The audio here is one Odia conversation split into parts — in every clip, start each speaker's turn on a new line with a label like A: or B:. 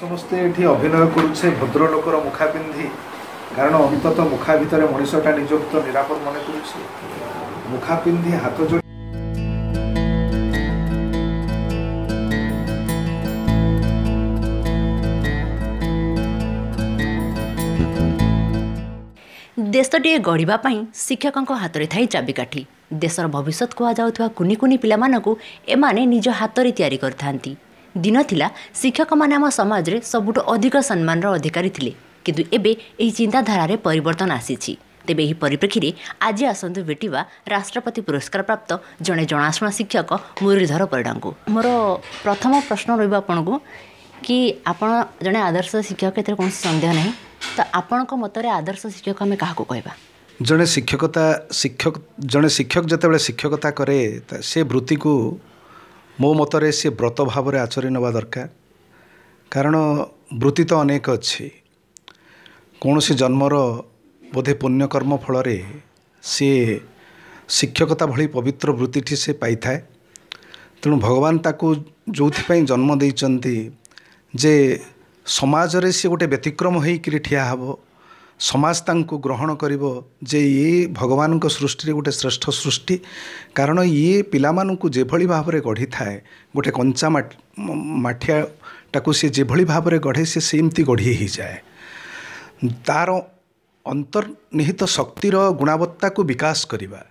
A: ସମସ୍ତେ ଏଠି ଅଭିନୟ କରୁଛେ ଭଦ୍ରଲୋକର ମୁଖା ପିନ୍ଧି କାରଣ ଅନ୍ତତଃ ମୁଖା ଭିତରେ ମଣିଷଟା ନିଯୁକ୍ତ ନିରାପଦ ମନେ କରୁଛି ମୁଖା ପିନ୍ଧି ହାତ ଯୋଡ଼ି
B: ଦେଶଟିଏ ଗଢ଼ିବା ପାଇଁ ଶିକ୍ଷକଙ୍କ ହାତରେ ଥାଏ ଚାବିକାଠି ଦେଶର ଭବିଷ୍ୟତ କୁହାଯାଉଥିବା କୁନି କୁନି ପିଲାମାନଙ୍କୁ ଏମାନେ ନିଜ ହାତରେ ତିଆରି କରିଥାନ୍ତି ଦିନ ଥିଲା ଶିକ୍ଷକମାନେ ଆମ ସମାଜରେ ସବୁଠୁ ଅଧିକ ସମ୍ମାନର ଅଧିକାରୀ ଥିଲେ କିନ୍ତୁ ଏବେ ଏହି ଚିନ୍ତାଧାରାରେ ପରିବର୍ତ୍ତନ ଆସିଛି ତେବେ ଏହି ପରିପ୍ରେକ୍ଷୀରେ ଆଜି ଆସନ୍ତୁ ଭେଟିବା ରାଷ୍ଟ୍ରପତି ପୁରସ୍କାର ପ୍ରାପ୍ତ ଜଣେ ଜଣାଶୁଣା ଶିକ୍ଷକ ମୁରଲୀଧର ପରିଡ଼ାଙ୍କୁ ମୋର ପ୍ରଥମ ପ୍ରଶ୍ନ ରହିବ ଆପଣଙ୍କୁ କି ଆପଣ ଜଣେ ଆଦର୍ଶ ଶିକ୍ଷକ ଏଥିରେ କୌଣସି ସନ୍ଦେହ ନାହିଁ ତ ଆପଣଙ୍କ ମତରେ ଆଦର୍ଶ ଶିକ୍ଷକ ଆମେ କାହାକୁ କହିବା
A: ଜଣେ ଶିକ୍ଷକତା ଶିକ୍ଷକ ଜଣେ ଶିକ୍ଷକ ଯେତେବେଳେ ଶିକ୍ଷକତା କରେ ସେ ବୃତ୍ତିକୁ ମୋ ମତରେ ସିଏ ବ୍ରତ ଭାବରେ ଆଚରି ନେବା ଦରକାର କାରଣ ବୃତ୍ତି ତ ଅନେକ ଅଛି କୌଣସି ଜନ୍ମର ବୋଧେ ପୁଣ୍ୟକର୍ମ ଫଳରେ ସିଏ ଶିକ୍ଷକତା ଭଳି ପବିତ୍ର ବୃତ୍ତିଟି ସେ ପାଇଥାଏ ତେଣୁ ଭଗବାନ ତାକୁ ଯେଉଁଥିପାଇଁ ଜନ୍ମ ଦେଇଛନ୍ତି ଯେ ସମାଜରେ ସିଏ ଗୋଟେ ବ୍ୟତିକ୍ରମ ହୋଇକରି ଠିଆ ହେବ ସମାଜ ତାଙ୍କୁ ଗ୍ରହଣ କରିବ ଯେ ଇଏ ଭଗବାନଙ୍କ ସୃଷ୍ଟିରେ ଗୋଟେ ଶ୍ରେଷ୍ଠ ସୃଷ୍ଟି କାରଣ ଇଏ ପିଲାମାନଙ୍କୁ ଯେଭଳି ଭାବରେ ଗଢ଼ିଥାଏ ଗୋଟେ କଞ୍ଚା ମାଠିଆଟାକୁ ସେ ଯେଭଳି ଭାବରେ ଗଢ଼େ ସେ ସେମିତି ଗଢ଼ି ହେଇଯାଏ ତା'ର ଅନ୍ତର୍ନିହିତ ଶକ୍ତିର ଗୁଣବତ୍ତାକୁ ବିକାଶ କରିବା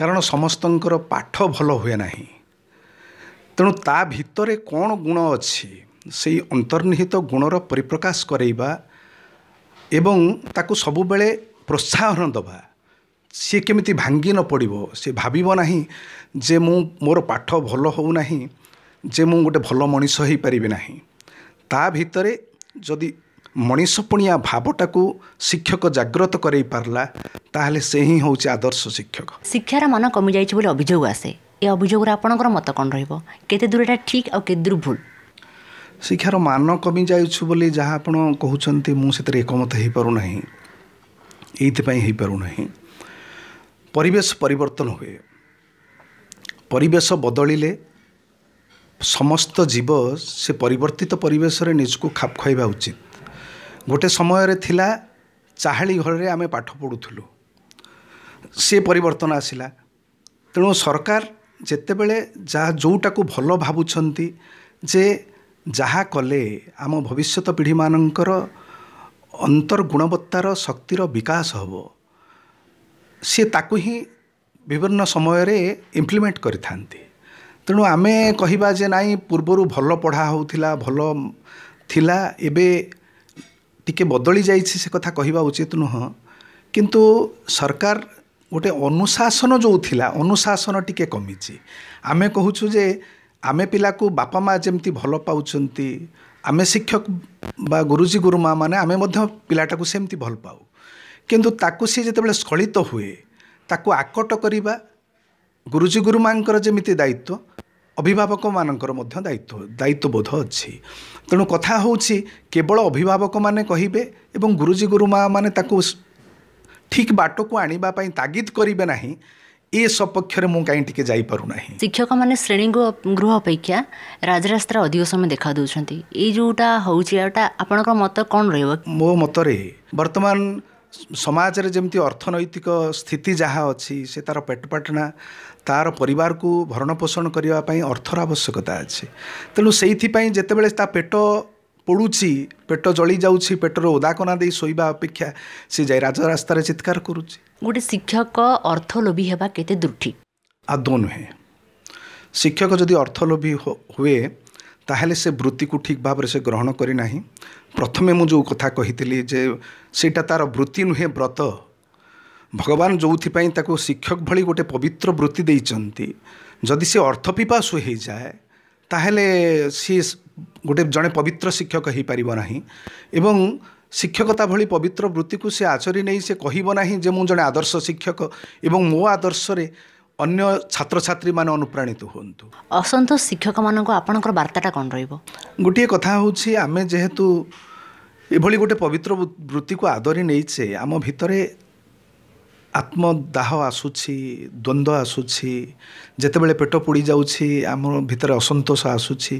A: କାରଣ ସମସ୍ତଙ୍କର ପାଠ ଭଲ ହୁଏ ନାହିଁ ତେଣୁ ତା ଭିତରେ କ'ଣ ଗୁଣ ଅଛି ସେଇ ଅନ୍ତର୍ନିହିତ ଗୁଣର ପରିପ୍ରକାଶ କରେଇବା ଏବଂ ତାକୁ ସବୁବେଳେ ପ୍ରୋତ୍ସାହନ ଦେବା ସିଏ କେମିତି ଭାଙ୍ଗି ନ ପଡ଼ିବ ସେ ଭାବିବ ନାହିଁ ଯେ ମୁଁ ମୋର ପାଠ ଭଲ ହେଉନାହିଁ ଯେ ମୁଁ ଗୋଟେ ଭଲ ମଣିଷ ହୋଇପାରିବି ନାହିଁ ତା ଭିତରେ ଯଦି ମଣିଷପଣିଆ ଭାବଟାକୁ ଶିକ୍ଷକ ଜାଗ୍ରତ କରାଇ ପାରିଲା ତାହେଲେ ସେ ହିଁ ହେଉଛି ଆଦର୍ଶ ଶିକ୍ଷକ
B: ଶିକ୍ଷାର ମାନ କମିଯାଇଛି ବୋଲି ଅଭିଯୋଗ ଆସେ ଏ ଅଭିଯୋଗରେ ଆପଣଙ୍କର ମତ କ'ଣ ରହିବ କେତେ ଦୂର ଏଇଟା ଠିକ୍ ଆଉ କେତେ ଦୂର ଭୁଲ ଶିକ୍ଷାର ମାନ
A: କମିଯାଉଛୁ ବୋଲି ଯାହା ଆପଣ କହୁଛନ୍ତି ମୁଁ ସେଥିରେ ଏକମତ ହୋଇପାରୁନାହିଁ ଏଇଥିପାଇଁ ହୋଇପାରୁନାହିଁ ପରିବେଶ ପରିବର୍ତ୍ତନ ହୁଏ ପରିବେଶ ବଦଳିଲେ ସମସ୍ତ ଜୀବ ସେ ପରିବର୍ତ୍ତିତ ପରିବେଶରେ ନିଜକୁ ଖାପ ଖୁଆଇବା ଉଚିତ ଗୋଟେ ସମୟରେ ଥିଲା ଚାହାଳି ଘରରେ ଆମେ ପାଠ ପଢ଼ୁଥିଲୁ ସେ ପରିବର୍ତ୍ତନ ଆସିଲା ତେଣୁ ସରକାର ଯେତେବେଳେ ଯାହା ଯେଉଁଟାକୁ ଭଲ ଭାବୁଛନ୍ତି ଯେ ଯାହା କଲେ ଆମ ଭବିଷ୍ୟତ ପିଢ଼ିମାନଙ୍କର ଅନ୍ତର୍ଗୁଣବତ୍ତାର ଶକ୍ତିର ବିକାଶ ହେବ ସିଏ ତାକୁ ହିଁ ବିଭିନ୍ନ ସମୟରେ ଇମ୍ପ୍ଲିମେଣ୍ଟ କରିଥାନ୍ତି ତେଣୁ ଆମେ କହିବା ଯେ ନାଇଁ ପୂର୍ବରୁ ଭଲ ପଢ଼ା ହେଉଥିଲା ଭଲ ଥିଲା ଏବେ ଟିକେ ବଦଳି ଯାଇଛି ସେ କଥା କହିବା ଉଚିତ ନୁହଁ କିନ୍ତୁ ସରକାର ଗୋଟେ ଅନୁଶାସନ ଯେଉଁ ଥିଲା ଅନୁଶାସନ ଟିକିଏ କମିଛି ଆମେ କହୁଛୁ ଯେ ଆମେ ପିଲାକୁ ବାପା ମା' ଯେମିତି ଭଲ ପାଉଛନ୍ତି ଆମେ ଶିକ୍ଷକ ବା ଗୁରୁଜୀ ଗୁରୁମାମାନେ ଆମେ ମଧ୍ୟ ପିଲାଟାକୁ ସେମିତି ଭଲ ପାଉ କିନ୍ତୁ ତାକୁ ସିଏ ଯେତେବେଳେ ସ୍ଖଳିତ ହୁଏ ତାକୁ ଆକଟ କରିବା ଗୁରୁଜୀ ଗୁରୁମାଙ୍କର ଯେମିତି ଦାୟିତ୍ୱ ଅଭିଭାବକମାନଙ୍କର ମଧ୍ୟ ଦାୟିତ୍ୱ ଦାୟିତ୍ୱବୋଧ ଅଛି ତେଣୁ କଥା ହେଉଛି କେବଳ ଅଭିଭାବକମାନେ କହିବେ ଏବଂ ଗୁରୁଜୀ ଗୁରୁମାମାନେ ତାକୁ ଠିକ୍ ବାଟକୁ ଆଣିବା ପାଇଁ ତାଗିଦ କରିବେ ନାହିଁ ଏ ସପକ୍ଷରେ ମୁଁ କାହିଁ ଟିକେ ଯାଇପାରୁନାହିଁ
B: ଶିକ୍ଷକମାନେ ଶ୍ରେଣୀ ଗୃହ ଅପେକ୍ଷା ରାଜରାସ୍ତାରେ ଅଧିକ ସମୟ ଦେଖା ଦେଉଛନ୍ତି ଏଇ ଯେଉଁଟା ହେଉଛି ଏଇଟା ଆପଣଙ୍କ ମତ କ'ଣ ରହିବ ମୋ
A: ମତରେ ବର୍ତ୍ତମାନ ସମାଜରେ ଯେମିତି ଅର୍ଥନୈତିକ ସ୍ଥିତି ଯାହା ଅଛି ସେ ତା'ର ପେଟପାଟଣା ତା'ର ପରିବାରକୁ ଭରଣପୋଷଣ କରିବା ପାଇଁ ଅର୍ଥର ଆବଶ୍ୟକତା ଅଛି ତେଣୁ ସେଇଥିପାଇଁ ଯେତେବେଳେ ତା ପେଟ ପୋଡ଼ୁଛି ପେଟ ଜଳି ଯାଉଛି ପେଟର ଓଦାକନା ଦେଇ ଶୋଇବା ଅପେକ୍ଷା ସେ ଯାଇ ରାଜରାସ୍ତାରେ ଚିତ୍କାର କରୁଛି गोटे शिक्षक अर्थलोभी हवा के दृढ़ आदो नुहे शिक्षक जदि अर्थलोभी हुए ताल से वृत्ति को ठीक भाव से ग्रहण करना प्रथम मुझे कथा कही सीटा तार वृत्ति नुहे व्रत भगवान जो शिक्षक भली गोटे पवित्र वृत्ति जदि से अर्थ पिपाशु हो जाए तो गोटे जड़े पवित्र शिक्षक हो पारना ଶିକ୍ଷକତା ଭଳି ପବିତ୍ର ବୃତ୍ତିକୁ ସେ ଆଚରି ନେଇ ସେ କହିବ ନାହିଁ ଯେ ମୁଁ ଜଣେ ଆଦର୍ଶ ଶିକ୍ଷକ ଏବଂ ମୋ ଆଦର୍ଶରେ ଅନ୍ୟ ଛାତ୍ରଛାତ୍ରୀମାନେ ଅନୁପ୍ରାଣିତ ହୁଅନ୍ତୁ
B: ଅସନ୍ତୋଷ ଶିକ୍ଷକମାନଙ୍କୁ ଆପଣଙ୍କର ବାର୍ତ୍ତାଟା କ'ଣ ରହିବ ଗୋଟିଏ କଥା ହେଉଛି ଆମେ
A: ଯେହେତୁ ଏଭଳି ଗୋଟେ ପବିତ୍ର ବୃତ୍ତିକୁ ଆଦରି ନେଇଛେ ଆମ ଭିତରେ ଆତ୍ମଦାହ ଆସୁଛି ଦ୍ୱନ୍ଦ୍ୱ ଆସୁଛି ଯେତେବେଳେ ପେଟ ପୋଡ଼ିଯାଉଛି ଆମ ଭିତରେ ଅସନ୍ତୋଷ ଆସୁଛି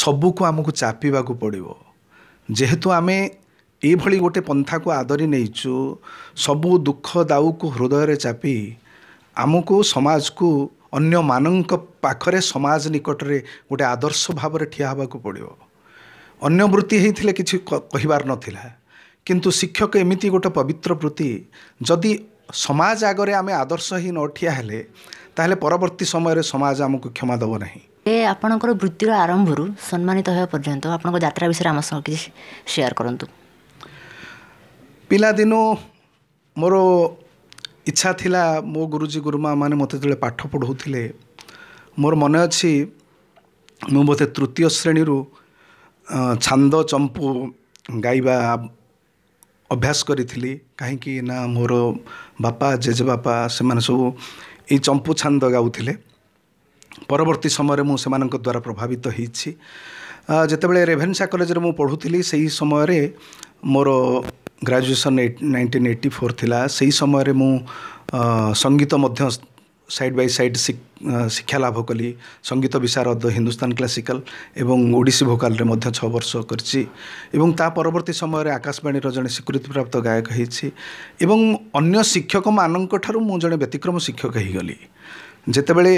A: ସବୁକୁ ଆମକୁ ଚାପିବାକୁ ପଡ଼ିବ ଯେହେତୁ ଆମେ ଏଇଭଳି ଗୋଟେ ପନ୍ଥାକୁ ଆଦରି ନେଇଛୁ ସବୁ ଦୁଃଖ ଦାଉକୁ ହୃଦୟରେ ଚାପି ଆମକୁ ସମାଜକୁ ଅନ୍ୟମାନଙ୍କ ପାଖରେ ସମାଜ ନିକଟରେ ଗୋଟେ ଆଦର୍ଶ ଭାବରେ ଠିଆ ହେବାକୁ ପଡ଼ିବ ଅନ୍ୟ ବୃତ୍ତି ହେଇଥିଲେ କିଛି କହିବାର ନଥିଲା କିନ୍ତୁ ଶିକ୍ଷକ ଏମିତି ଗୋଟେ ପବିତ୍ର ବୃତ୍ତି ଯଦି ସମାଜ ଆଗରେ ଆମେ ଆଦର୍ଶ ହିଁ ନ ଠିଆ ହେଲେ ତାହେଲେ ପରବର୍ତ୍ତୀ ସମୟରେ ସମାଜ ଆମକୁ କ୍ଷମା ଦେବ ନାହିଁ
B: ଏ ଆପଣଙ୍କର ବୃତ୍ତିର ଆରମ୍ଭରୁ ସମ୍ମାନିତ ହେବା ପର୍ଯ୍ୟନ୍ତ ଆପଣଙ୍କ ଯାତ୍ରା ବିଷୟରେ ଆମ ସହ କିଛି ସେୟାର କରନ୍ତୁ ପିଲାଦିନୁ ମୋର
A: ଇଚ୍ଛା ଥିଲା ମୋ ଗୁରୁଜୀ ଗୁରୁମା ମାନେ ମୋତେ ଯେତେବେଳେ ପାଠ ପଢ଼ାଉଥିଲେ ମୋର ମନେ ଅଛି ମୁଁ ବୋଧେ ତୃତୀୟ ଶ୍ରେଣୀରୁ ଛାନ୍ଦ ଚମ୍ପୁ ଗାଇବା ଅଭ୍ୟାସ କରିଥିଲି କାହିଁକି ନା ମୋର ବାପା ଜେଜେବାପା ସେମାନେ ସବୁ ଏଇ ଚମ୍ପୁ ଛାନ୍ଦ ଗାଉଥିଲେ ପରବର୍ତ୍ତୀ ସମୟରେ ମୁଁ ସେମାନଙ୍କ ଦ୍ୱାରା ପ୍ରଭାବିତ ହୋଇଛି ଯେତେବେଳେ ରେଭେନ୍ସା କଲେଜରେ ମୁଁ ପଢ଼ୁଥିଲି ସେହି ସମୟରେ ମୋର ଗ୍ରାଜୁଏସନ୍ ନାଇଣ୍ଟିନ୍ ଏଇଟି ଫୋର୍ ଥିଲା ସେହି ସମୟରେ ମୁଁ ସଙ୍ଗୀତ ମଧ୍ୟ ସାଇଡ଼୍ ବାଇ ସାଇଡ଼୍ ଶିକ୍ଷା ଲାଭ କଲି ସଙ୍ଗୀତ ବିଶାରଦ ହିନ୍ଦୁସ୍ତାନ କ୍ଲାସିକାଲ ଏବଂ ଓଡ଼ିଶୀ ଭୋକାଲରେ ମଧ୍ୟ ଛଅ ବର୍ଷ କରିଛି ଏବଂ ତା ପରବର୍ତ୍ତୀ ସମୟରେ ଆକାଶବାଣୀର ଜଣେ ସ୍ୱୀକୃତିପ୍ରାପ୍ତ ଗାୟକ ହୋଇଛି ଏବଂ ଅନ୍ୟ ଶିକ୍ଷକମାନଙ୍କଠାରୁ ମୁଁ ଜଣେ ବ୍ୟତିକ୍ରମ ଶିକ୍ଷକ ହୋଇଗଲି ଯେତେବେଳେ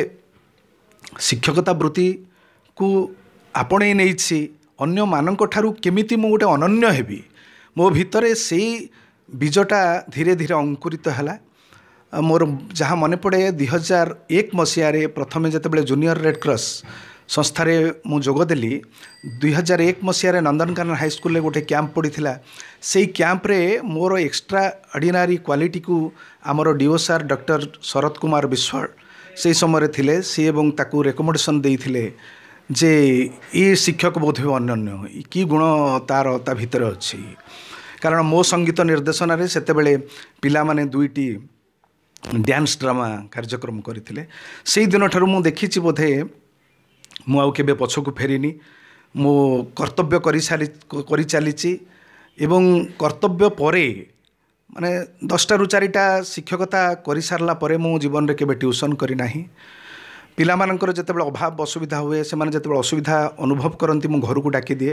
A: ଶିକ୍ଷକତା ବୃତ୍ତିକୁ ଆପଣେଇ ନେଇଛି ଅନ୍ୟମାନଙ୍କଠାରୁ କେମିତି ମୁଁ ଗୋଟେ ଅନନ୍ୟ ହେବି ମୋ ଭିତରେ ସେଇ ବୀଜଟା ଧୀରେ ଧୀରେ ଅଙ୍କୁରିତ ହେଲା ମୋର ଯାହା ମନେ ପଡ଼େ ଦୁଇ ହଜାର ଏକ ମସିହାରେ ପ୍ରଥମେ ଯେତେବେଳେ ଜୁନିୟର ରେଡ଼କ୍ରସ୍ ସଂସ୍ଥାରେ ମୁଁ ଯୋଗଦେଲି ଦୁଇ ହଜାର ଏକ ମସିହାରେ ନନ୍ଦନକାନନ ହାଇସ୍କୁଲରେ ଗୋଟେ କ୍ୟାମ୍ପ ପଡ଼ିଥିଲା ସେଇ କ୍ୟାମ୍ପରେ ମୋର ଏକ୍ସଟ୍ରା ଅର୍ଡ଼ିନାରୀ କ୍ୱାଲିଟିକୁ ଆମର ଡିଓ ଡକ୍ଟର ଶରତ କୁମାର ବିଶ୍ୱାଳ ସେହି ସମୟରେ ଥିଲେ ସିଏ ଏବଂ ତାକୁ ରେକମେଣ୍ଡେସନ୍ ଦେଇଥିଲେ ଯେ ଏ ଶିକ୍ଷକ ବୋଧ ହୁଏ ଅନନ୍ୟ କି ଗୁଣ ତା'ର ତା ଭିତରେ ଅଛି କାରଣ ମୋ ସଙ୍ଗୀତ ନିର୍ଦ୍ଦେଶନାରେ ସେତେବେଳେ ପିଲାମାନେ ଦୁଇଟି ଡ୍ୟାନ୍ସ ଡ୍ରାମା କାର୍ଯ୍ୟକ୍ରମ କରିଥିଲେ ସେଇଦିନ ଠାରୁ ମୁଁ ଦେଖିଛି ବୋଧେ ମୁଁ ଆଉ କେବେ ପଛକୁ ଫେରିନି ମୋ କର୍ତ୍ତବ୍ୟ କରିସାରି କରିଚାଲିଛି ଏବଂ କର୍ତ୍ତବ୍ୟ ପରେ ମାନେ ଦଶଟାରୁ ଚାରିଟା ଶିକ୍ଷକତା କରିସାରିଲା ପରେ ମୁଁ ଜୀବନରେ କେବେ ଟ୍ୟୁସନ୍ କରିନାହିଁ ପିଲାମାନଙ୍କର ଯେତେବେଳେ ଅଭାବ ଅସୁବିଧା ହୁଏ ସେମାନେ ଯେତେବେଳେ ଅସୁବିଧା ଅନୁଭବ କରନ୍ତି ମୁଁ ଘରକୁ ଡାକିଦିଏ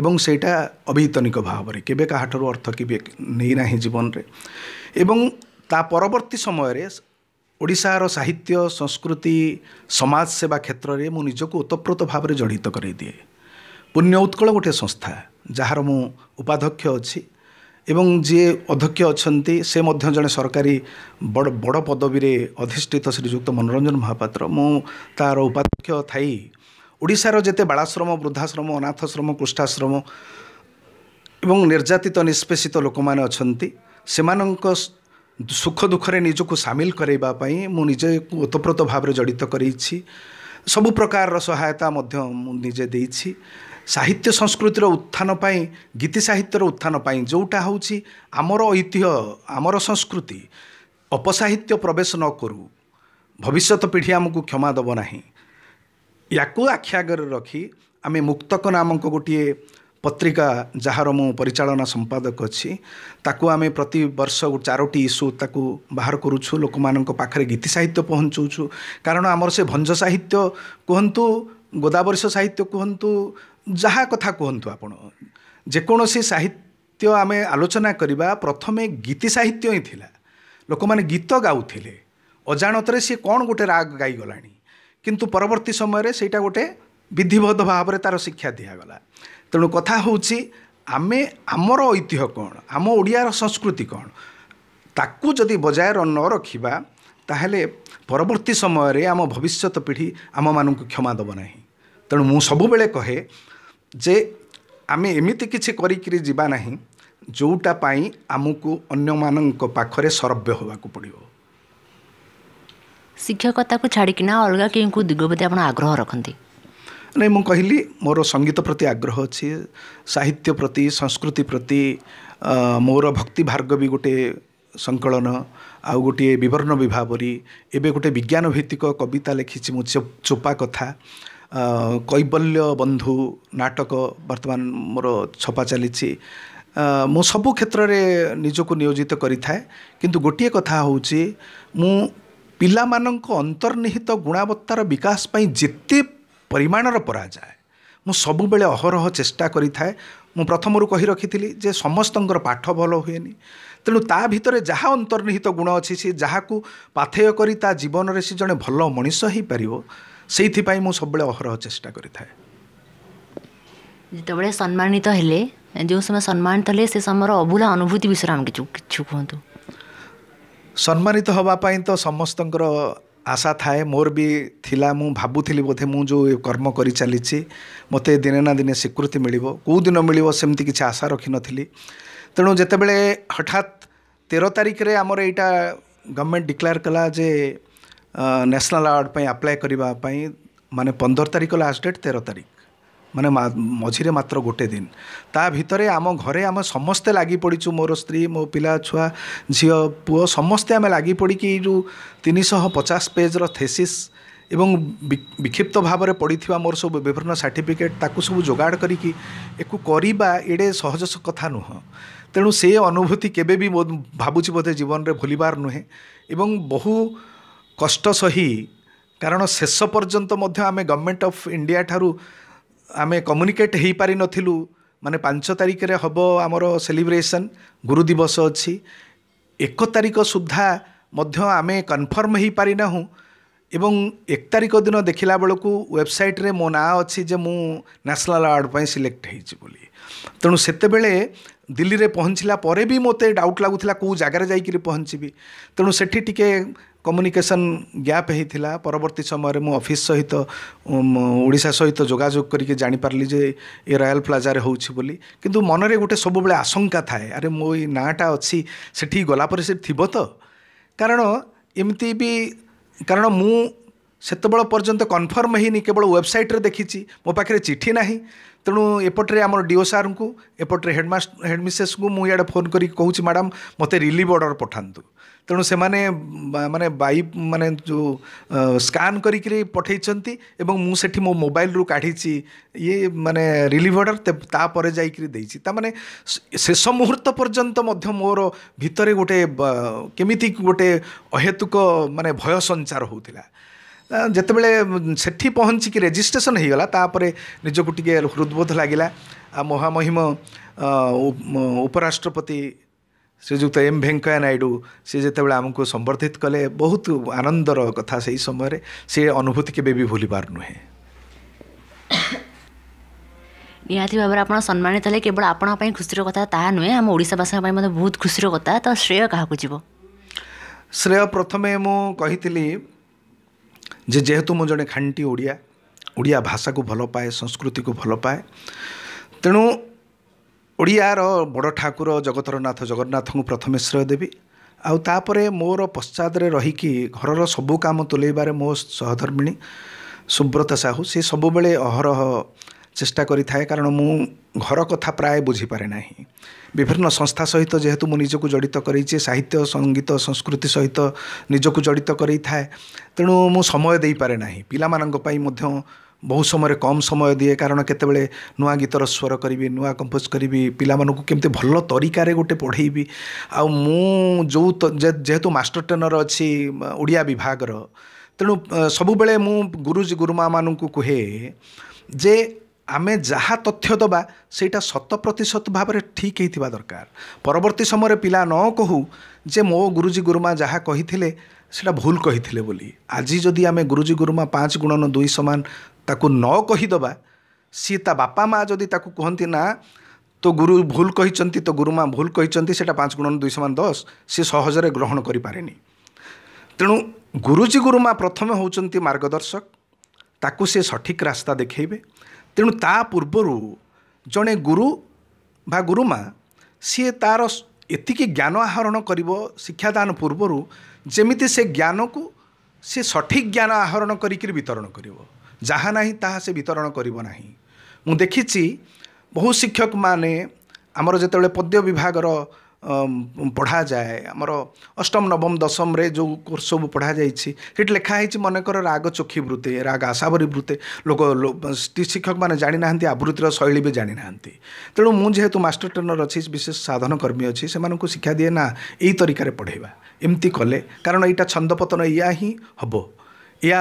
A: ଏବଂ ସେଇଟା ଅଭିତନିକ ଭାବରେ କେବେ କାହାଠାରୁ ଅର୍ଥ କେବେ ନେଇନାହିଁ ଜୀବନରେ ଏବଂ ତା ପରବର୍ତ୍ତୀ ସମୟରେ ଓଡ଼ିଶାର ସାହିତ୍ୟ ସଂସ୍କୃତି ସମାଜସେବା କ୍ଷେତ୍ରରେ ମୁଁ ନିଜକୁ ଓତପ୍ରୋତ ଭାବରେ ଜଡ଼ିତ କରାଇଦିଏ ପୁଣ୍ୟ ଉତ୍କଳ ଗୋଟିଏ ସଂସ୍ଥା ଯାହାର ମୁଁ ଉପାଧ୍ୟକ୍ଷ ଅଛି ଏବଂ ଯିଏ ଅଧ୍ୟକ୍ଷ ଅଛନ୍ତି ସେ ମଧ୍ୟ ଜଣେ ସରକାରୀ ବଡ଼ ବଡ଼ ପଦବୀରେ ଅଧିଷ୍ଠିତ ଶ୍ରୀଯୁକ୍ତ ମନୋରଞ୍ଜନ ମହାପାତ୍ର ମୁଁ ତାର ଉପାଧ୍ୟକ୍ଷ ଥାଇ ଓଡ଼ିଶାର ଯେତେ ବାଳାଶ୍ରମ ବୃଦ୍ଧାଶ୍ରମ ଅନାଥଶ୍ରମ କୃଷ୍ଠାଶ୍ରମ ଏବଂ ନିର୍ଯାତିତ ନିଷ୍ପେଷିତ ଲୋକମାନେ ଅଛନ୍ତି ସେମାନଙ୍କ ସୁଖ ଦୁଃଖରେ ନିଜକୁ ସାମିଲ କରାଇବା ପାଇଁ ମୁଁ ନିଜକୁ ଓତପ୍ରୋତ ଭାବରେ ଜଡ଼ିତ କରାଇଛି ସବୁ ପ୍ରକାରର ସହାୟତା ମଧ୍ୟ ମୁଁ ନିଜେ ଦେଇଛି ସାହିତ୍ୟ ସଂସ୍କୃତିର ଉତ୍ଥାନ ପାଇଁ ଗୀତି ସାହିତ୍ୟର ଉତ୍ଥାନ ପାଇଁ ଯେଉଁଟା ହେଉଛି ଆମର ଐତିହ୍ୟ ଆମର ସଂସ୍କୃତି ଅପସାହିତ୍ୟ ପ୍ରବେଶ ନ କରୁ ଭବିଷ୍ୟତ ପିଢ଼ି ଆମକୁ କ୍ଷମା ଦେବ ନାହିଁ ୟାକୁ ଆଖି ଆଗରେ ରଖି ଆମେ ମୁକ୍ତକ ନାମକ ଗୋଟିଏ ପତ୍ରିକା ଯାହାର ମୁଁ ପରିଚାଳନା ସମ୍ପାଦକ ଅଛି ତାକୁ ଆମେ ପ୍ରତି ବର୍ଷ ଚାରୋଟି ଇସ୍ୟୁ ତାକୁ ବାହାର କରୁଛୁ ଲୋକମାନଙ୍କ ପାଖରେ ଗୀତି ସାହିତ୍ୟ ପହଞ୍ଚାଉଛୁ କାରଣ ଆମର ସେ ଭଞ୍ଜ ସାହିତ୍ୟ କୁହନ୍ତୁ ଗୋଦାବର୍ଷ ସାହିତ୍ୟ କୁହନ୍ତୁ ଯାହା କଥା କୁହନ୍ତୁ ଆପଣ ଯେକୌଣସି ସାହିତ୍ୟ ଆମେ ଆଲୋଚନା କରିବା ପ୍ରଥମେ ଗୀତି ସାହିତ୍ୟ ହିଁ ଥିଲା ଲୋକମାନେ ଗୀତ ଗାଉଥିଲେ ଅଜାଣତରେ ସିଏ କ'ଣ ଗୋଟେ ରାଗ ଗାଇଗଲାଣି କିନ୍ତୁ ପରବର୍ତ୍ତୀ ସମୟରେ ସେଇଟା ଗୋଟେ ବିଧିବଦ୍ଧ ଭାବରେ ତା'ର ଶିକ୍ଷା ଦିଆଗଲା ତେଣୁ କଥା ହେଉଛି ଆମେ ଆମର ଐତିହ୍ୟ କ'ଣ ଆମ ଓଡ଼ିଆର ସଂସ୍କୃତି କ'ଣ ତାକୁ ଯଦି ବଜାୟ ନ ରଖିବା ତାହେଲେ ପରବର୍ତ୍ତୀ ସମୟରେ ଆମ ଭବିଷ୍ୟତ ପିଢ଼ି ଆମମାନଙ୍କୁ କ୍ଷମା ଦେବ ନାହିଁ ତେଣୁ ମୁଁ ସବୁବେଳେ କହେ ଯେ ଆମେ ଏମିତି କିଛି କରିକିରି ଯିବା ନାହିଁ ଯେଉଁଟା ପାଇଁ ଆମକୁ ଅନ୍ୟମାନଙ୍କ ପାଖରେ ସରବ୍ୟ ହେବାକୁ ପଡ଼ିବ
B: ଶିକ୍ଷକତାକୁ ଛାଡ଼ିକିନା ଅଲଗା କେହିଙ୍କୁ ଦିଗ ପ୍ରତି ଆପଣ ଆଗ୍ରହ ରଖନ୍ତି
A: ନାଇଁ ମୁଁ କହିଲି ମୋର ସଙ୍ଗୀତ ପ୍ରତି ଆଗ୍ରହ ଅଛି ସାହିତ୍ୟ ପ୍ରତି ସଂସ୍କୃତି ପ୍ରତି ମୋର ଭକ୍ତି ଭାର୍ଗବୀ ଗୋଟିଏ ସଂକଳନ ଆଉ ଗୋଟିଏ ବିବରଣ ବିଭାବରୀ ଏବେ ଗୋଟିଏ ବିଜ୍ଞାନ ଭିତ୍ତିକ କବିତା ଲେଖିଛି ମୁଁ ଚୋପା କଥା କୈବଲ୍ୟ ବନ୍ଧୁ ନାଟକ ବର୍ତ୍ତମାନ ମୋର ଛପା ଚାଲିଛି ମୁଁ ସବୁ କ୍ଷେତ୍ରରେ ନିଜକୁ ନିୟୋଜିତ କରିଥାଏ କିନ୍ତୁ ଗୋଟିଏ କଥା ହେଉଛି ମୁଁ ପିଲାମାନଙ୍କ ଅନ୍ତର୍ନିହିତ ଗୁଣବତ୍ତାର ବିକାଶ ପାଇଁ ଯେତେ ପରିମାଣର ପରାଯାଏ ମୁଁ ସବୁବେଳେ ଅହରହ ଚେଷ୍ଟା କରିଥାଏ ମୁଁ ପ୍ରଥମରୁ କହି ରଖିଥିଲି ଯେ ସମସ୍ତଙ୍କର ପାଠ ଭଲ ହୁଏନି ତେଣୁ ତା ଭିତରେ ଯାହା ଅନ୍ତର୍ନିହିତ ଗୁଣ ଅଛି ସେ ଯାହାକୁ ପାଥେୟ କରି ତା ଜୀବନରେ ସେ ଜଣେ ଭଲ ମଣିଷ ହେଇପାରିବ ସେଇଥିପାଇଁ ମୁଁ ସବୁବେଳେ ଅହରହ ଚେଷ୍ଟା କରିଥାଏ
B: ଯେତେବେଳେ ସମ୍ମାନିତ ହେଲେ ଯେଉଁ ସମୟ ସମ୍ମାନିତ ହେଲେ ସେ ସମୟର ଅଭୁଲା ଅନୁଭୂତି ବିଷୟରେ ଆମେ କିଛି କିଛି କୁହନ୍ତୁ
A: ସମ୍ମାନିତ ହେବା ପାଇଁ ତ ସମସ୍ତଙ୍କର ଆଶା ଥାଏ ମୋର ବି ଥିଲା ମୁଁ ଭାବୁଥିଲି ବୋଧେ ମୁଁ ଯେଉଁ କର୍ମ କରିଚାଲିଛି ମୋତେ ଦିନେ ନା ଦିନେ ସ୍ୱୀକୃତି ମିଳିବ କେଉଁଦିନ ମିଳିବ ସେମିତି କିଛି ଆଶା ରଖିନଥିଲି ତେଣୁ ଯେତେବେଳେ ହଠାତ୍ ତେର ତାରିଖରେ ଆମର ଏଇଟା ଗଭର୍ଣ୍ଣମେଣ୍ଟ ଡିକ୍ଲେୟାର କଲା ଯେ ନ୍ୟାସନାଲ୍ ଆୱାର୍ଡ଼ ପାଇଁ ଆପ୍ଲାଏ କରିବା ପାଇଁ ମାନେ ପନ୍ଦର ତାରିଖ ଲାଷ୍ଟ ଡେଟ୍ ତେର ତାରିଖ ମାନେ ମଝିରେ ମାତ୍ର ଗୋଟେ ଦିନ ତା ଭିତରେ ଆମ ଘରେ ଆମେ ସମସ୍ତେ ଲାଗି ପଡ଼ିଛୁ ମୋର ସ୍ତ୍ରୀ ମୋ ପିଲା ଛୁଆ ଝିଅ ପୁଅ ସମସ୍ତେ ଆମେ ଲାଗି ପଡ଼ିକି ଏଇ ଯେଉଁ ତିନିଶହ ପଚାଶ ପେଜ୍ର ଥେସିସ୍ ଏବଂ ବିକ୍ଷିପ୍ତ ଭାବରେ ପଡ଼ିଥିବା ମୋର ସବୁ ବିଭିନ୍ନ ସାର୍ଟିଫିକେଟ୍ ତାକୁ ସବୁ ଯୋଗାଡ଼ କରିକି ୟାକୁ କରିବା ଏଡ଼େ ସହଜ କଥା ନୁହଁ ତେଣୁ ସେ ଅନୁଭୂତି କେବେ ବି ଭାବୁଛି ବୋଧେ ଜୀବନରେ ଭୁଲିବାର ନୁହେଁ ଏବଂ ବହୁ କଷ୍ଟ ସହି କାରଣ ଶେଷ ପର୍ଯ୍ୟନ୍ତ ମଧ୍ୟ ଆମେ ଗଭର୍ଣ୍ଣମେଣ୍ଟ ଅଫ୍ ଇଣ୍ଡିଆ ଠାରୁ ଆମେ କମ୍ୟୁନିକେଟ୍ ହେଇପାରିନଥିଲୁ ମାନେ ପାଞ୍ଚ ତାରିଖରେ ହେବ ଆମର ସେଲିବ୍ରେସନ୍ ଗୁରୁ ଦିବସ ଅଛି ଏକ ତାରିଖ ସୁଦ୍ଧା ମଧ୍ୟ ଆମେ କନଫର୍ମ ହେଇପାରିନାହୁଁ ଏବଂ ଏକ ତାରିଖ ଦିନ ଦେଖିଲା ବେଳକୁ ୱେବସାଇଟ୍ରେ ମୋ ନାଁ ଅଛି ଯେ ମୁଁ ନ୍ୟାସନାଲ୍ ଆୱାର୍ଡ଼ ପାଇଁ ସିଲେକ୍ଟ ହେଇଛି ବୋଲି ତେଣୁ ସେତେବେଳେ ଦିଲ୍ଲୀରେ ପହଞ୍ଚିଲା ପରେ ବି ମୋତେ ଡାଉଟ୍ ଲାଗୁଥିଲା କେଉଁ ଜାଗାରେ ଯାଇକିରି ପହଞ୍ଚିବି ତେଣୁ ସେଠି ଟିକେ କମ୍ୟୁନିକେସନ୍ ଗ୍ୟାପ୍ ହେଇଥିଲା ପରବର୍ତ୍ତୀ ସମୟରେ ମୁଁ ଅଫିସ୍ ସହିତ ଓଡ଼ିଶା ସହିତ ଯୋଗାଯୋଗ କରିକି ଜାଣିପାରିଲି ଯେ ଏ ରୟାଲ ପ୍ଲାଜାରେ ହେଉଛି ବୋଲି କିନ୍ତୁ ମନରେ ଗୋଟେ ସବୁବେଳେ ଆଶଙ୍କା ଥାଏ ଆରେ ମୋ ଏଇ ନାଁଟା ଅଛି ସେଠି ଗଲା ପରେ ସେଠି ଥିବ ତ କାରଣ ଏମିତି ବି କାରଣ ମୁଁ ସେତେବେଳ ପର୍ଯ୍ୟନ୍ତ କନଫର୍ମ ହେଇନି କେବଳ ୱେବସାଇଟ୍ରେ ଦେଖିଛି ମୋ ପାଖରେ ଚିଠି ନାହିଁ ତେଣୁ ଏପଟରେ ଆମର ଡିଓ ସାର୍ଙ୍କୁ ଏପଟରେ ହେଡ଼ମାଷ୍ଟ ହେଡ଼ମିସେସ୍ଙ୍କୁ ମୁଁ ଇଆଡ଼େ ଫୋନ୍ କରିକି କହୁଛି ମ୍ୟାଡ଼ାମ୍ ମୋତେ ରିଲିଭ୍ ଅର୍ଡ଼ର ପଠାନ୍ତୁ ତେଣୁ ସେମାନେ ମାନେ ବାଇ ମାନେ ଯେଉଁ ସ୍କାନ୍ କରିକିରି ପଠାଇଛନ୍ତି ଏବଂ ମୁଁ ସେଠି ମୋ ମୋବାଇଲରୁ କାଢ଼ିଛି ଇଏ ମାନେ ରିଲିଭ୍ ଅର୍ଡ଼ର ତାପରେ ଯାଇକିରି ଦେଇଛି ତାମାନେ ଶେଷ ମୁହୂର୍ତ୍ତ ପର୍ଯ୍ୟନ୍ତ ମଧ୍ୟ ମୋର ଭିତରେ ଗୋଟେ କେମିତି ଗୋଟେ ଅହେତୁକ ମାନେ ଭୟ ସଞ୍ଚାର ହେଉଥିଲା ଯେତେବେଳେ ସେଠି ପହଞ୍ଚିକି ରେଜିଷ୍ଟ୍ରେସନ୍ ହୋଇଗଲା ତାପରେ ନିଜକୁ ଟିକିଏ ହୃଦବୋଧ ଲାଗିଲା ଆଉ ମହାମହିମ ଉପରାଷ୍ଟ୍ରପତି ଶ୍ରୀଯୁକ୍ତ ଏମ୍ ଭେଙ୍କୟା ନାଇଡ଼ୁ ସେ ଯେତେବେଳେ ଆମକୁ ସମ୍ବର୍ଦ୍ଧିତ କଲେ ବହୁତ ଆନନ୍ଦର କଥା ସେହି ସମୟରେ ସେ ଅନୁଭୂତି କେବେ ବି ଭୁଲିବାର ନୁହେଁ
B: ନିହାତି ଭାବରେ ଆପଣ ସମ୍ମାନିତ ହେଲେ କେବଳ ଆପଣଙ୍କ ପାଇଁ ଖୁସିର କଥା ତାହା ନୁହେଁ ଆମ ଓଡ଼ିଶାବାସୀଙ୍କ ପାଇଁ ମଧ୍ୟ ବହୁତ ଖୁସିର କଥା ତ ଶ୍ରେୟ କାହାକୁ ଯିବ
A: ଶ୍ରେୟ ପ୍ରଥମେ ମୁଁ କହିଥିଲି ଯେ ଯେହେତୁ ମୁଁ ଜଣେ ଖାଣ୍ଟି ଓଡ଼ିଆ ଓଡ଼ିଆ ଭାଷାକୁ ଭଲ ପାଏ ସଂସ୍କୃତିକୁ ଭଲ ପାଏ ତେଣୁ ଓଡ଼ିଆର ବଡ଼ ଠାକୁର ଜଗତର ନାଥ ଜଗନ୍ନାଥଙ୍କୁ ପ୍ରଥମେ ଶ୍ରେୟ ଦେବି ଆଉ ତାପରେ ମୋର ପଶ୍ଚାତରେ ରହିକି ଘରର ସବୁ କାମ ତୁଲାଇବାରେ ମୋ ସହଧର୍ମିଣୀ ସୁବ୍ରତ ସାହୁ ସେ ସବୁବେଳେ ଅହରହ ଚେଷ୍ଟା କରିଥାଏ କାରଣ ମୁଁ ଘର କଥା ପ୍ରାୟ ବୁଝିପାରେ ନାହିଁ ବିଭିନ୍ନ ସଂସ୍ଥା ସହିତ ଯେହେତୁ ମୁଁ ନିଜକୁ ଜଡ଼ିତ କରେଇଛି ସାହିତ୍ୟ ସଙ୍ଗୀତ ସଂସ୍କୃତି ସହିତ ନିଜକୁ ଜଡ଼ିତ କରେଇଥାଏ ତେଣୁ ମୁଁ ସମୟ ଦେଇପାରେ ନାହିଁ ପିଲାମାନଙ୍କ ପାଇଁ ମଧ୍ୟ ବହୁ ସମୟରେ କମ୍ ସମୟ ଦିଏ କାରଣ କେତେବେଳେ ନୂଆ ଗୀତର ସ୍ୱର କରିବି ନୂଆ କମ୍ପୋଜ୍ କରିବି ପିଲାମାନଙ୍କୁ କେମିତି ଭଲ ତରିକାରେ ଗୋଟେ ପଢ଼େଇବି ଆଉ ମୁଁ ଯେଉଁ ଯେହେତୁ ମାଷ୍ଟର ଟ୍ରେନର ଅଛି ଓଡ଼ିଆ ବିଭାଗର ତେଣୁ ସବୁବେଳେ ମୁଁ ଗୁରୁଜୀ ଗୁରୁମାମାନଙ୍କୁ କୁହେ ଯେ ଆମେ ଯାହା ତଥ୍ୟ ଦେବା ସେଇଟା ଶତ ପ୍ରତିଶତ ଭାବରେ ଠିକ୍ ହେଇଥିବା ଦରକାର ପରବର୍ତ୍ତୀ ସମୟରେ ପିଲା ନ କହୁ ଯେ ମୋ ଗୁରୁଜୀ ଗୁରୁମା ଯାହା କହିଥିଲେ ସେଇଟା ଭୁଲ କହିଥିଲେ ବୋଲି ଆଜି ଯଦି ଆମେ ଗୁରୁଜୀ ଗୁରୁମା ପାଞ୍ଚ ଗୁଣନ ଦୁଇ ସମାନ ତାକୁ ନ କହିଦେବା ସିଏ ତା ବାପା ମାଆ ଯଦି ତାକୁ କୁହନ୍ତି ନା ତୋ ଗୁରୁ ଭୁଲ କହିଛନ୍ତି ତୋ ଗୁରୁମା ଭୁଲ କହିଛନ୍ତି ସେଇଟା ପାଞ୍ଚ ଗୁଣ ଦୁଇ ସମାନ ଦଶ ସିଏ ସହଜରେ ଗ୍ରହଣ କରିପାରେନି ତେଣୁ ଗୁରୁଜୀ ଗୁରୁମା ପ୍ରଥମେ ହେଉଛନ୍ତି ମାର୍ଗଦର୍ଶକ ତାକୁ ସେ ସଠିକ୍ ରାସ୍ତା ଦେଖେଇବେ ତେଣୁ ତା ପୂର୍ବରୁ ଜଣେ ଗୁରୁ ବା ଗୁରୁମା ସିଏ ତା'ର ଏତିକି ଜ୍ଞାନ ଆହରଣ କରିବ ଶିକ୍ଷାଦାନ ପୂର୍ବରୁ ଯେମିତି ସେ ଜ୍ଞାନକୁ ସେ ସଠିକ୍ ଜ୍ଞାନ ଆହରଣ କରିକିରି ବିତରଣ କରିବ ଯାହା ନାହିଁ ତାହା ସେ ବିତରଣ କରିବ ନାହିଁ ମୁଁ ଦେଖିଛି ବହୁ ଶିକ୍ଷକମାନେ ଆମର ଯେତେବେଳେ ପଦ୍ୟ ବିଭାଗର ପଢ଼ାଯାଏ ଆମର ଅଷ୍ଟମ ନବମ ଦଶମରେ ଯେଉଁ କୋର୍ସ ସବୁ ପଢ଼ାଯାଇଛି ସେଠି ଲେଖା ହେଇଛି ମନେକର ରାଗ ଚକ୍ଷୀ ବୃତ୍ତି ରାଗ ଆଶାବରୀ ବୃତ୍ତି ଲୋକ ଶିକ୍ଷକମାନେ ଜାଣିନାହାନ୍ତି ଆବୃତ୍ତିର ଶୈଳୀ ବି ଜାଣିନାହାନ୍ତି ତେଣୁ ମୁଁ ଯେହେତୁ ମାଷ୍ଟର ଟ୍ରେନର ଅଛି ବିଶେଷ ସାଧନ କର୍ମୀ ଅଛି ସେମାନଙ୍କୁ ଶିକ୍ଷା ଦିଏ ନା ଏଇ ତରିକାରେ ପଢ଼େଇବା ଏମିତି କଲେ କାରଣ ଏଇଟା ଛନ୍ଦପତନ ଏଇଆ ହିଁ ହେବ ଏହା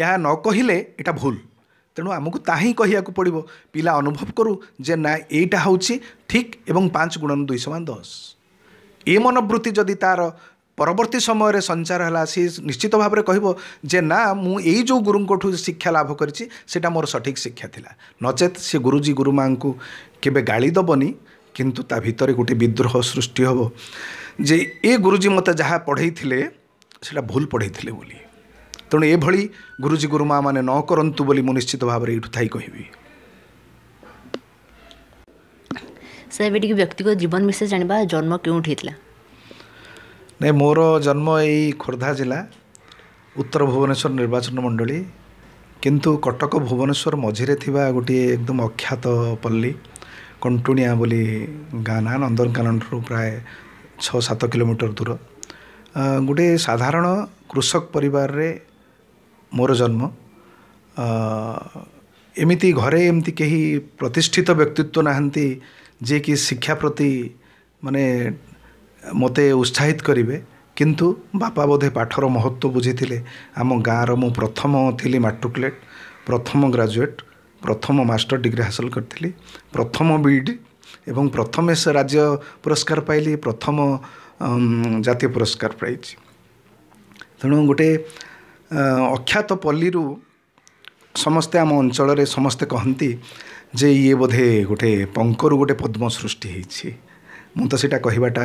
A: ଏହା ନ କହିଲେ ଏଇଟା ଭୁଲ ତେଣୁ ଆମକୁ ତାହା ହିଁ କହିବାକୁ ପଡ଼ିବ ପିଲା ଅନୁଭବ କରୁ ଯେ ନା ଏଇଟା ହେଉଛି ଠିକ୍ ଏବଂ ପାଞ୍ଚ ଗୁଣନ ଦୁଇ ସମାନ ଦଶ ଏ ମନୋବୃତ୍ତି ଯଦି ତା'ର ପରବର୍ତ୍ତୀ ସମୟରେ ସଞ୍ଚାର ହେଲା ସେ ନିଶ୍ଚିତ ଭାବରେ କହିବ ଯେ ନା ମୁଁ ଏଇ ଯେଉଁ ଗୁରୁଙ୍କଠୁ ଶିକ୍ଷା ଲାଭ କରିଛି ସେଇଟା ମୋର ସଠିକ୍ ଶିକ୍ଷା ଥିଲା ନଚେତ୍ ସେ ଗୁରୁଜୀ ଗୁରୁମାଙ୍କୁ କେବେ ଗାଳି ଦେବନି କିନ୍ତୁ ତା ଭିତରେ ଗୋଟିଏ ବିଦ୍ରୋହ ସୃଷ୍ଟି ହେବ ଯେ ଏ ଗୁରୁଜୀ ମୋତେ ଯାହା ପଢ଼େଇଥିଲେ ସେଇଟା ଭୁଲ ପଢ଼େଇଥିଲେ ବୋଲି ତେଣୁ ଏଭଳି ଗୁରୁଜୀ ଗୁରୁମାମାନେ ନ କରନ୍ତୁ ବୋଲି ମୁଁ ନିଶ୍ଚିତ ଭାବରେ ଏଇଠୁ ଥାଇ କହିବି
B: ସାର୍ ଏବେ ଟିକେ ବ୍ୟକ୍ତିଗତ ଜୀବନ ବିଷୟରେ ଜାଣିବା ଜନ୍ମ କେଉଁଠି ହେଇଥିଲା
A: ନାଇଁ ମୋର ଜନ୍ମ ଏଇ ଖୋର୍ଦ୍ଧା ଜିଲ୍ଲା ଉତ୍ତର ଭୁବନେଶ୍ୱର ନିର୍ବାଚନ ମଣ୍ଡଳୀ କିନ୍ତୁ କଟକ ଭୁବନେଶ୍ୱର ମଝିରେ ଥିବା ଗୋଟିଏ ଏକଦମ ଅଖ୍ୟାତ ପଲ୍ଲୀ କଣ୍ଟୁଣିଆ ବୋଲି ଗାଁ ନାଁ ନନ୍ଦନକାନନଠାରୁ ପ୍ରାୟ ଛଅ ସାତ କିଲୋମିଟର ଦୂର ଗୋଟିଏ ସାଧାରଣ କୃଷକ ପରିବାରରେ ମୋର ଜନ୍ମ ଏମିତି ଘରେ ଏମିତି କେହି ପ୍ରତିଷ୍ଠିତ ବ୍ୟକ୍ତିତ୍ୱ ନାହାନ୍ତି ଯିଏକି ଶିକ୍ଷା ପ୍ରତି ମାନେ ମୋତେ ଉତ୍ସାହିତ କରିବେ କିନ୍ତୁ ବାପା ବୋଧେ ପାଠର ମହତ୍ତ୍ୱ ବୁଝିଥିଲେ ଆମ ଗାଁର ମୁଁ ପ୍ରଥମ ଥିଲି ମାଟ୍ରିକୁଲେଟ୍ ପ୍ରଥମ ଗ୍ରାଜୁଏଟ୍ ପ୍ରଥମ ମାଷ୍ଟର ଡିଗ୍ରୀ ହାସଲ କରିଥିଲି ପ୍ରଥମ ବିଇଡ଼ି ଏବଂ ପ୍ରଥମେ ସେ ରାଜ୍ୟ ପୁରସ୍କାର ପାଇଲି ପ୍ରଥମ ଜାତୀୟ ପୁରସ୍କାର ପାଇଛି ତେଣୁ ଗୋଟେ ଅଖ୍ୟାତ ପଲ୍ଲୀରୁ ସମସ୍ତେ ଆମ ଅଞ୍ଚଳରେ ସମସ୍ତେ କହନ୍ତି ଯେ ଇଏ ବୋଧେ ଗୋଟେ ପଙ୍କରୁ ଗୋଟେ ପଦ୍ମ ସୃଷ୍ଟି ହେଇଛି ମୁଁ ତ ସେଇଟା କହିବାଟା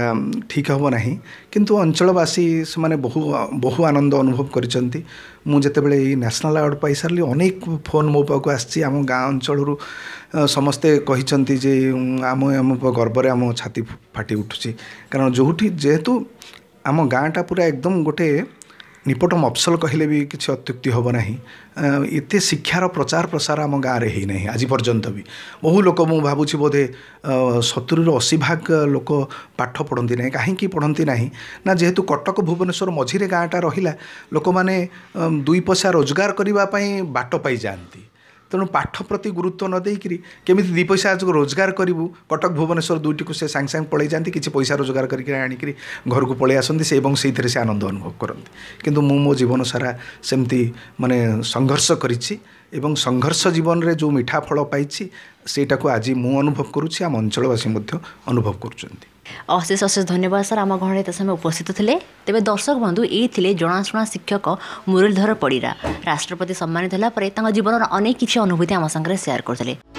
A: ଠିକ୍ ହେବ ନାହିଁ କିନ୍ତୁ ଅଞ୍ଚଳବାସୀ ସେମାନେ ବହୁ ବହୁ ଆନନ୍ଦ ଅନୁଭବ କରିଛନ୍ତି ମୁଁ ଯେତେବେଳେ ଏଇ ନ୍ୟାସନାଲ୍ ଆୱାର୍ଡ଼ ପାଇସାରିଲି ଅନେକ ଫୋନ୍ ମୋ ପାଖକୁ ଆସିଛି ଆମ ଗାଁ ଅଞ୍ଚଳରୁ ସମସ୍ତେ କହିଛନ୍ତି ଯେ ଆମ ଆମ ଗର୍ବରେ ଆମ ଛାତି ଫାଟି ଉଠୁଛି କାରଣ ଯେଉଁଠି ଯେହେତୁ ଆମ ଗାଁଟା ପୁରା ଏକଦମ ଗୋଟେ ନିପଟ ମଫସଲ କହିଲେ ବି କିଛି ଅତ୍ୟୁକ୍ତି ହେବ ନାହିଁ ଏତେ ଶିକ୍ଷାର ପ୍ରଚାର ପ୍ରସାର ଆମ ଗାଁରେ ହେଇନାହିଁ ଆଜି ପର୍ଯ୍ୟନ୍ତ ବି ବହୁ ଲୋକ ମୁଁ ଭାବୁଛି ବୋଧେ ସତୁରିରୁ ଅଶୀ ଭାଗ ଲୋକ ପାଠ ପଢ଼ନ୍ତି ନାହିଁ କାହିଁକି ପଢ଼ନ୍ତି ନାହିଁ ନା ଯେହେତୁ କଟକ ଭୁବନେଶ୍ୱର ମଝିରେ ଗାଁଟା ରହିଲା ଲୋକମାନେ ଦୁଇ ପଇସା ରୋଜଗାର କରିବା ପାଇଁ ବାଟ ପାଇଯାଆନ୍ତି ତେଣୁ ପାଠ ପ୍ରତି ଗୁରୁତ୍ୱ ନ ଦେଇକରି କେମିତି ଦୁଇ ପଇସା ଆଜକୁ ରୋଜଗାର କରିବୁ କଟକ ଭୁବନେଶ୍ୱର ଦୁଇଟିକୁ ସେ ସାଙ୍ଗେ ସାଙ୍ଗେ ପଳେଇ ଯାଆନ୍ତି କିଛି ପଇସା ରୋଜଗାର କରିକି ଆଣିକରି ଘରକୁ ପଳେଇ ଆସନ୍ତି ସେ ଏବଂ ସେଇଥିରେ ସେ ଆନନ୍ଦ ଅନୁଭବ କରନ୍ତି କିନ୍ତୁ ମୁଁ ମୋ ଜୀବନ ସାରା ସେମିତି ମାନେ ସଂଘର୍ଷ କରିଛି ए संघर्ष जीवन जो मिठा फल पाँच सि मुभी आम अञ्चलवासी अनुभव गरुन
B: अशेष अशेष धन्यवाद सर आम गहले त सबै उपस्थित लेर्शक बन्धु एले जाशु शिक्षक मुरलधर पडिरा राष्ट्रपति सम्मानित होलाप जीवन र अनेक अनुभूति आम साथै सेयर गर्दै